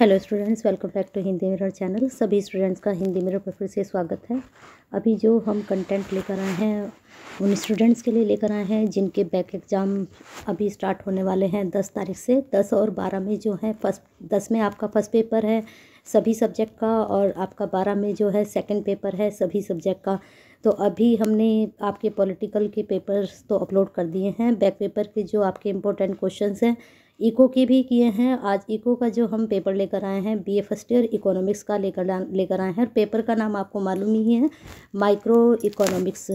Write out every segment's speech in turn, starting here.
hello students welcome back to Hindi mirror channel सभी students का Hindi mirror पर फिर से स्वागत है अभी जो हम कंटेंट लेकर आए हैं उन स्टूडेंट्स के लिए लेकर आए हैं जिनके बैक एग्ज़ाम अभी स्टार्ट होने वाले हैं दस तारीख से दस और बारह में जो है फर्स्ट दस में आपका फर्स्ट पेपर है सभी सब्जेक्ट का और आपका बारह में जो है सेकेंड पेपर है सभी सब्जेक्ट का तो अभी हमने आपके पॉलिटिकल के पेपर्स तो अपलोड कर दिए हैं बैक पेपर के जो आपके इम्पोर्टेंट क्वेश्चन हैं इको के भी किए हैं आज इको का जो हम पेपर लेकर आए हैं B A first year economics का लेकर लेकर आए हैं और पेपर का नाम आपको मालूम ही है माइक्रो इकोनॉमिक्स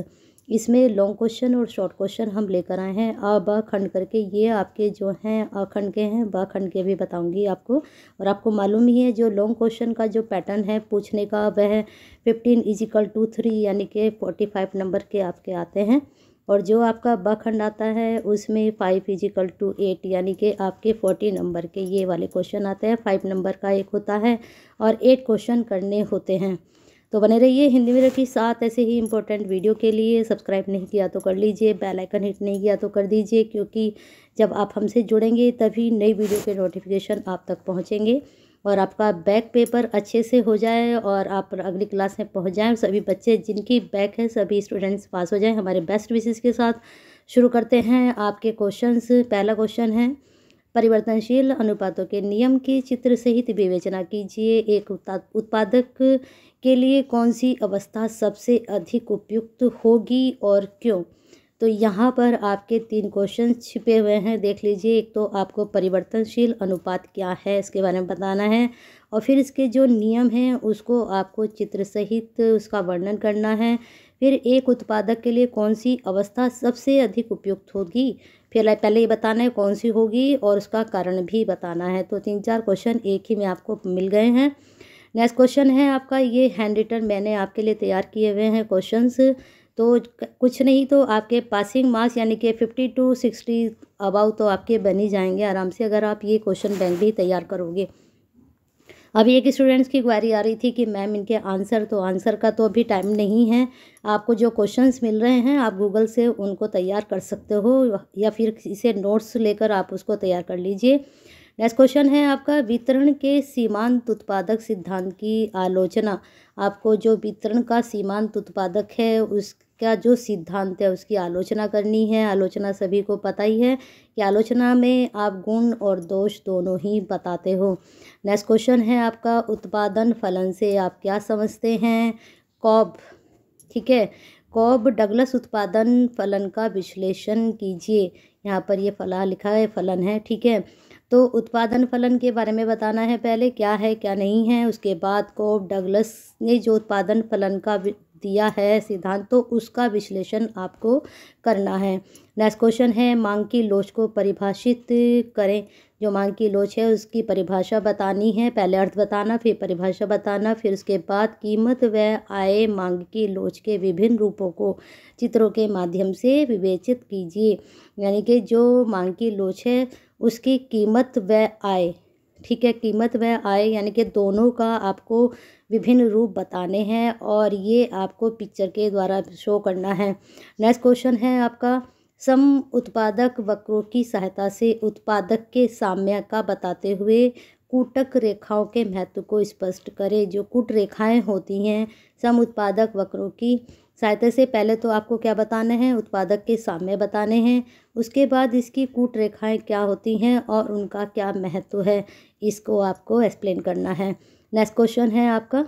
इसमें लॉन्ग क्वेश्चन और शॉर्ट क्वेश्चन हम लेकर आए हैं अ ब खंड करके ये आपके जो हैं अ खंड के हैं ब खंड के भी बताऊंगी आपको और आपको मालूम ही है जो लॉन्ग क्वेश्चन का जो पैटर्न है पूछने का वह फिफ्टीन इजिकल टू थ्री यानी कि फोर्टी फाइव नंबर के आपके आते हैं और जो आपका बखंड आता है उसमें फाइव इजिकल टू एट यानी कि आपके फोर्टी नंबर के ये वाले क्वेश्चन आते हैं फाइव नंबर का एक होता है और एट क्वेश्चन करने होते हैं तो बने रहिए हिंदी में रखी साथ ऐसे ही इंपॉर्टेंट वीडियो के लिए सब्सक्राइब नहीं किया तो कर लीजिए बेल आइकन हिट नहीं किया तो कर दीजिए क्योंकि जब आप हमसे जुड़ेंगे तभी नई वीडियो के नोटिफिकेशन आप तक पहुंचेंगे और आपका बैक पेपर अच्छे से हो जाए और आप अगली क्लास में पहुँच जाएं सभी बच्चे जिनकी बैक है सभी स्टूडेंट्स पास हो जाएं हमारे बेस्ट विशेष के साथ शुरू करते हैं आपके क्वेश्चंस पहला क्वेश्चन है परिवर्तनशील अनुपातों के नियम के चित्र सहित विवेचना कीजिए एक उत्पादक के लिए कौन सी अवस्था सबसे अधिक उपयुक्त होगी और क्यों तो यहाँ पर आपके तीन क्वेश्चन छिपे हुए हैं देख लीजिए एक तो आपको परिवर्तनशील अनुपात क्या है इसके बारे में बताना है और फिर इसके जो नियम हैं उसको आपको चित्र सहित उसका वर्णन करना है फिर एक उत्पादक के लिए कौन सी अवस्था सबसे अधिक उपयुक्त होगी फिर पहले ये बताना है कौन सी होगी और उसका कारण भी बताना है तो तीन चार क्वेश्चन एक ही में आपको मिल गए हैं नेक्स्ट क्वेश्चन है आपका ये हैंड रिटर्न मैंने आपके लिए तैयार किए हुए हैं क्वेश्चंस तो कुछ नहीं तो आपके पासिंग मार्क्स यानी कि फिफ्टी टू सिक्सटी अबाउ तो आपके बन ही जाएंगे आराम से अगर आप ये क्वेश्चन बैंक भी तैयार करोगे अभी एक स्टूडेंट्स की क्वारी आ रही थी कि मैम इनके आंसर तो आंसर का तो अभी टाइम नहीं है आपको जो क्वेश्चंस मिल रहे हैं आप गूगल से उनको तैयार कर सकते हो या फिर इसे नोट्स लेकर आप उसको तैयार कर लीजिए नेक्स्ट क्वेश्चन है आपका वितरण के सीमांत उत्पादक सिद्धांत की आलोचना आपको जो वितरण का सीमांत उत्पादक है उस जो सिद्धांत है उसकी आलोचना करनी है आलोचना सभी को पता ही है कि आलोचना में आप गुण और दोष दोनों ही बताते हो नेक्स्ट क्वेश्चन है आपका उत्पादन फलन से आप क्या समझते हैं कॉब ठीक है कॉब डगलस उत्पादन फलन का विश्लेषण कीजिए यहाँ पर ये फला लिखा है फलन है ठीक है तो उत्पादन फलन के बारे में बताना है पहले क्या है क्या नहीं है उसके बाद कोव डगलस ने जो उत्पादन फलन का दिया है सिद्धांत तो उसका विश्लेषण आपको करना है नेक्स्ट क्वेश्चन है मांग की लोच को परिभाषित करें जो मांग की लोच है उसकी परिभाषा बतानी है पहले अर्थ बताना फिर परिभाषा बताना फिर उसके बाद कीमत व आय मांग की लोच के विभिन्न रूपों को चित्रों के माध्यम से विवेचित कीजिए यानी कि जो मांग की लोच है उसकी कीमत व आय ठीक है कीमत व आय यानी कि दोनों का आपको विभिन्न रूप बताने हैं और ये आपको पिक्चर के द्वारा शो करना है नेक्स्ट क्वेश्चन है आपका सम उत्पादक वक्रों की सहायता से उत्पादक के साम्य का बताते हुए कूटक रेखाओं के महत्व को स्पष्ट करें जो कूट रेखाएं होती हैं सम उत्पादक वक्रों की सहायता से पहले तो आपको क्या बताना है उत्पादक के साम्य बताने हैं उसके बाद इसकी कूट रेखाएं क्या होती हैं और उनका क्या महत्व है इसको आपको एक्सप्लेन करना है नेक्स्ट क्वेश्चन है आपका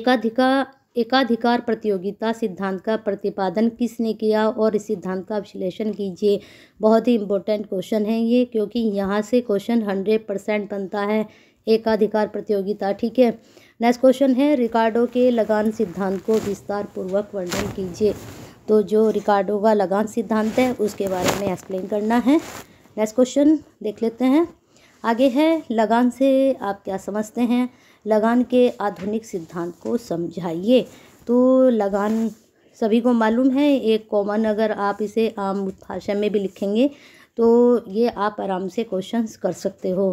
एकाधिका एकाधिकार प्रतियोगिता सिद्धांत का प्रतिपादन किसने किया और इस सिद्धांत का विश्लेषण कीजिए बहुत ही इंपॉर्टेंट क्वेश्चन है ये क्योंकि यहाँ से क्वेश्चन हंड्रेड परसेंट बनता है एकाधिकार प्रतियोगिता ठीक है नेक्स्ट क्वेश्चन है रिकार्डो के लगान सिद्धांत को विस्तार पूर्वक वर्णन कीजिए तो जो रिकार्डो का लगान सिद्धांत है उसके बारे में एक्सप्लेन करना है नेक्स्ट क्वेश्चन देख लेते हैं आगे है लगान से आप क्या समझते हैं लगान के आधुनिक सिद्धांत को समझाइए तो लगान सभी को मालूम है एक कॉमन अगर आप इसे आम भाषा में भी लिखेंगे तो ये आप आराम से क्वेश्चंस कर सकते हो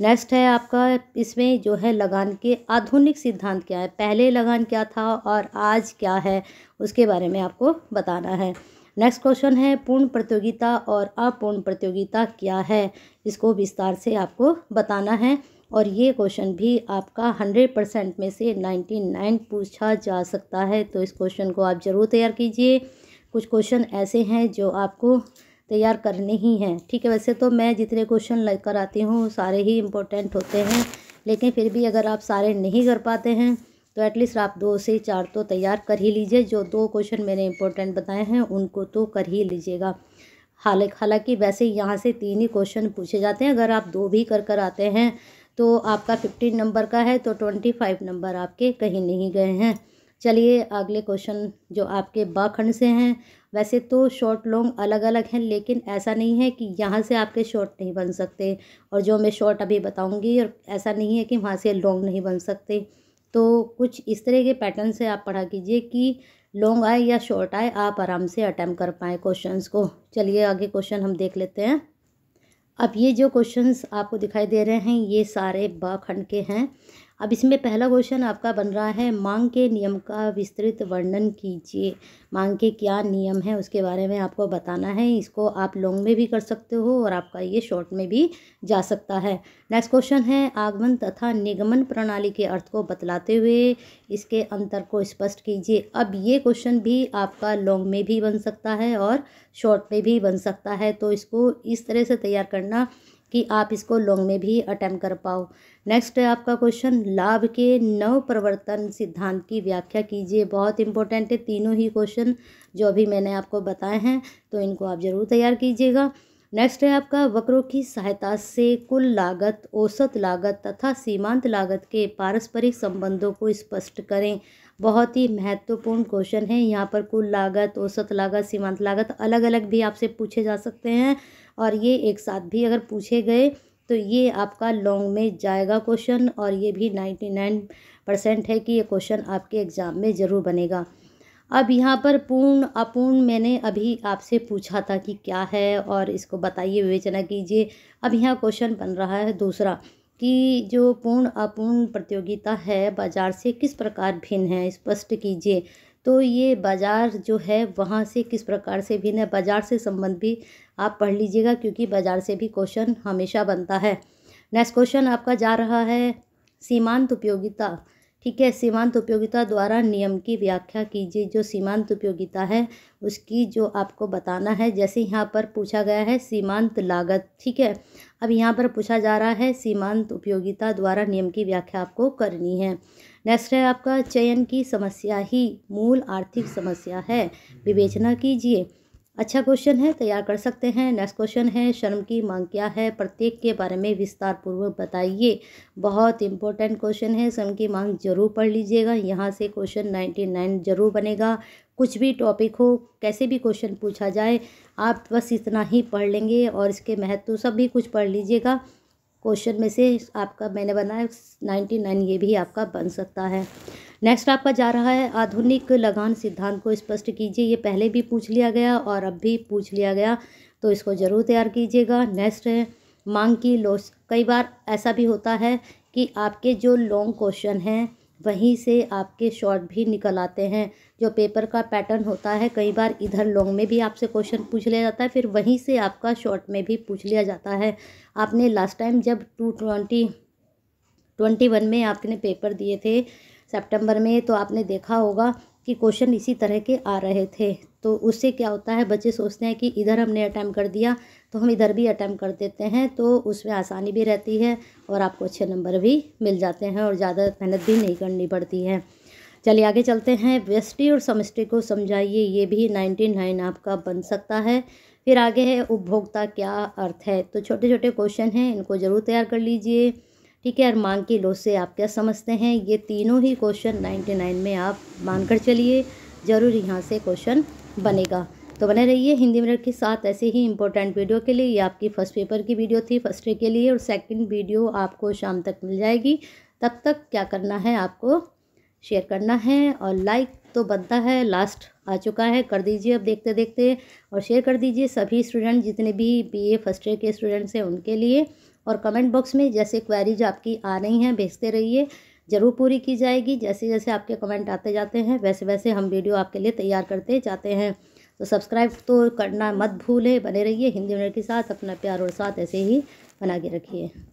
नेक्स्ट है आपका इसमें जो है लगान के आधुनिक सिद्धांत क्या है पहले लगान क्या था और आज क्या है उसके बारे में आपको बताना है नेक्स्ट क्वेश्चन है पूर्ण प्रतियोगिता और अपूर्ण प्रतियोगिता क्या है इसको विस्तार से आपको बताना है और ये क्वेश्चन भी आपका हंड्रेड परसेंट में से नाइन्टी नाइन पूछा जा सकता है तो इस क्वेश्चन को आप ज़रूर तैयार कीजिए कुछ क्वेश्चन ऐसे हैं जो आपको तैयार करने ही हैं ठीक है वैसे तो मैं जितने क्वेश्चन लेकर आती हूँ सारे ही इम्पोर्टेंट होते हैं लेकिन फिर भी अगर आप सारे नहीं कर पाते हैं तो एटलीस्ट आप दो से चार तो तैयार कर ही लीजिए जो दो क्वेश्चन मैंने इंपॉर्टेंट बताए हैं उनको तो कर ही लीजिएगा हालांकि हालांकि वैसे यहाँ से तीन ही क्वेश्चन पूछे जाते हैं अगर आप दो भी कर कर आते हैं तो आपका फिफ्टीन नंबर का है तो ट्वेंटी फाइव नंबर आपके कहीं नहीं गए हैं चलिए अगले क्वेश्चन जो आपके बाखंड से हैं वैसे तो शॉर्ट लॉन्ग अलग अलग हैं लेकिन ऐसा नहीं है कि यहाँ से आपके शॉर्ट नहीं बन सकते और जो मैं शॉर्ट अभी बताऊँगी और ऐसा नहीं है कि वहाँ से लॉन्ग नहीं बन सकते तो कुछ इस तरह के पैटर्न से आप पढ़ा कीजिए कि लॉन्ग आए या शॉर्ट आए आप आराम से अटैम्प कर पाएँ क्वेश्चंस को चलिए आगे क्वेश्चन हम देख लेते हैं अब ये जो क्वेश्चंस आपको दिखाई दे रहे हैं ये सारे ब खंड के हैं अब इसमें पहला क्वेश्चन आपका बन रहा है मांग के नियम का विस्तृत वर्णन कीजिए मांग के क्या नियम है उसके बारे में आपको बताना है इसको आप लॉन्ग में भी कर सकते हो और आपका ये शॉर्ट में भी जा सकता है नेक्स्ट क्वेश्चन है आगमन तथा निगमन प्रणाली के अर्थ को बतलाते हुए इसके अंतर को स्पष्ट कीजिए अब ये क्वेश्चन भी आपका लॉन्ग में भी बन सकता है और शॉर्ट में भी बन सकता है तो इसको इस तरह से तैयार करना कि आप इसको लॉन्ग में भी अटैम्प्ट कर पाओ नेक्स्ट है आपका क्वेश्चन लाभ के नव प्रवर्तन सिद्धांत की व्याख्या कीजिए बहुत इंपॉर्टेंट है तीनों ही क्वेश्चन जो अभी मैंने आपको बताए हैं तो इनको आप ज़रूर तैयार कीजिएगा नेक्स्ट है आपका वक्रों की सहायता से कुल लागत औसत लागत तथा सीमांत लागत के पारस्परिक संबंधों को स्पष्ट करें बहुत ही महत्वपूर्ण क्वेश्चन है यहाँ पर कुल लागत औसत लागत सीमांत लागत अलग अलग भी आपसे पूछे जा सकते हैं और ये एक साथ भी अगर पूछे गए तो ये आपका लॉन्ग में जाएगा क्वेश्चन और ये भी नाइन्टी नाइन परसेंट है कि ये क्वेश्चन आपके एग्ज़ाम में ज़रूर बनेगा अब यहाँ पर पूर्ण अपूर्ण मैंने अभी आपसे पूछा था कि क्या है और इसको बताइए विवेचना कीजिए अब यहाँ क्वेश्चन बन रहा है दूसरा कि जो पूर्ण अपूर्ण प्रतियोगिता है बाजार से किस प्रकार भिन्न है स्पष्ट कीजिए तो ये बाज़ार जो है वहाँ से किस प्रकार से भिन्न है बाज़ार से संबंध भी आप पढ़ लीजिएगा क्योंकि बाज़ार से भी क्वेश्चन हमेशा बनता है नेक्स्ट क्वेश्चन आपका जा रहा है सीमांत उपयोगिता ठीक है सीमांत उपयोगिता द्वारा नियम की व्याख्या कीजिए जो सीमांत उपयोगिता है उसकी जो आपको बताना है जैसे यहाँ पर पूछा गया है सीमांत लागत ठीक है अब यहाँ पर पूछा जा रहा है सीमांत उपयोगिता द्वारा नियम की व्याख्या आपको करनी है नेक्स्ट है आपका चयन की समस्या ही मूल आर्थिक समस्या है विवेचना कीजिए अच्छा क्वेश्चन है तैयार कर सकते हैं नेक्स्ट क्वेश्चन है शर्म की मांग क्या है प्रत्येक के बारे में विस्तार पूर्वक बताइए बहुत इंपॉर्टेंट क्वेश्चन है शर्म की मांग जरूर पढ़ लीजिएगा यहाँ से क्वेश्चन नाइन्टी नाइन जरूर बनेगा कुछ भी टॉपिक हो कैसे भी क्वेश्चन पूछा जाए आप बस इतना ही पढ़ लेंगे और इसके महत्व सब भी कुछ पढ़ लीजिएगा क्वेश्चन में से आपका मैंने बनाया नाइन्टी नाइन ये भी आपका बन सकता है नेक्स्ट आपका जा रहा है आधुनिक लगान सिद्धांत को स्पष्ट कीजिए ये पहले भी पूछ लिया गया और अब भी पूछ लिया गया तो इसको ज़रूर तैयार कीजिएगा नेक्स्ट है मांग की लोस कई बार ऐसा भी होता है कि आपके जो लॉन्ग क्वेश्चन हैं वहीं से आपके शॉर्ट भी निकल आते हैं जो पेपर का पैटर्न होता है कई बार इधर लॉन्ग में भी आपसे क्वेश्चन पूछ लिया जाता है फिर वहीं से आपका शॉर्ट में भी पूछ लिया जाता है आपने लास्ट टाइम जब टू ट्वेंटी ट्वेंटी वन में आपने पेपर दिए थे सितंबर में तो आपने देखा होगा कि क्वेश्चन इसी तरह के आ रहे थे तो उससे क्या होता है बच्चे सोचते हैं कि इधर हमने अटैम्प्ट कर दिया तो हम इधर भी अटैम्प्ट कर देते हैं तो उसमें आसानी भी रहती है और आपको अच्छे नंबर भी मिल जाते हैं और ज़्यादा मेहनत भी नहीं करनी पड़ती है चलिए आगे चलते हैं वेस्टी और समष्टि को समझाइए ये भी नाइन्टी नाइन आपका बन सकता है फिर आगे है उपभोक्ता क्या अर्थ है तो छोटे छोटे क्वेश्चन हैं इनको ज़रूर तैयार कर लीजिए ठीक है और मांग की लो से आप क्या समझते हैं ये तीनों ही क्वेश्चन 99 में आप मानकर चलिए ज़रूर यहाँ से क्वेश्चन बनेगा तो बने रहिए हिंदी मिनट के साथ ऐसे ही इंपॉर्टेंट वीडियो के लिए ये आपकी फ़र्स्ट पेपर की वीडियो थी फर्स्ट डे के लिए और सेकंड वीडियो आपको शाम तक मिल जाएगी तब तक क्या करना है आपको शेयर करना है और लाइक तो बनता है लास्ट आ चुका है कर दीजिए अब देखते देखते और शेयर कर दीजिए सभी स्टूडेंट जितने भी बीए फर्स्ट ईयर के स्टूडेंट्स हैं उनके लिए और कमेंट बॉक्स में जैसे क्वेरीज आपकी आ रही हैं भेजते रहिए ज़रूर पूरी की जाएगी जैसे जैसे आपके कमेंट आते जाते हैं वैसे वैसे हम वीडियो आपके लिए तैयार करते जाते हैं तो सब्सक्राइब तो करना मत भूलें बने रहिए हिंदी यूनिट के साथ अपना प्यार और साथ ऐसे ही बना के रखिए